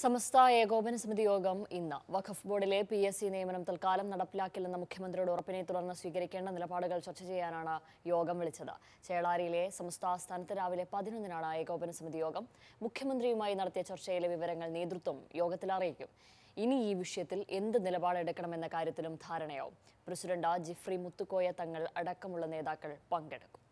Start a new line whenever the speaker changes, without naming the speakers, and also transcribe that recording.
സമസ്ത ഏകോപന സമിതി യോഗം ഇന്ന് വഖഫ് ബോർഡിലെ പി എസ് സി നിയമനം തൽക്കാലം നടപ്പിലാക്കില്ലെന്ന മുഖ്യമന്ത്രിയുടെ ഉറപ്പിനെ തുടർന്ന് സ്വീകരിക്കേണ്ട നിലപാടുകൾ ചർച്ച ചെയ്യാനാണ് യോഗം വിളിച്ചത് ചേളാരിയിലെ സമസ്ത ആസ്ഥാനത്ത് രാവിലെ പതിനൊന്നിനാണ് ഏകോപന സമിതി യോഗം മുഖ്യമന്ത്രിയുമായി നടത്തിയ ചർച്ചയിലെ വിവരങ്ങൾ നേതൃത്വം യോഗത്തിൽ അറിയിക്കും ഇനി ഈ വിഷയത്തിൽ എന്ത് നിലപാടെടുക്കണമെന്ന കാര്യത്തിലും ധാരണയാവും പ്രസിഡന്റ് ജിഫ്രി മുത്തുക്കോയ തങ്ങൾ അടക്കമുള്ള നേതാക്കൾ പങ്കെടുക്കും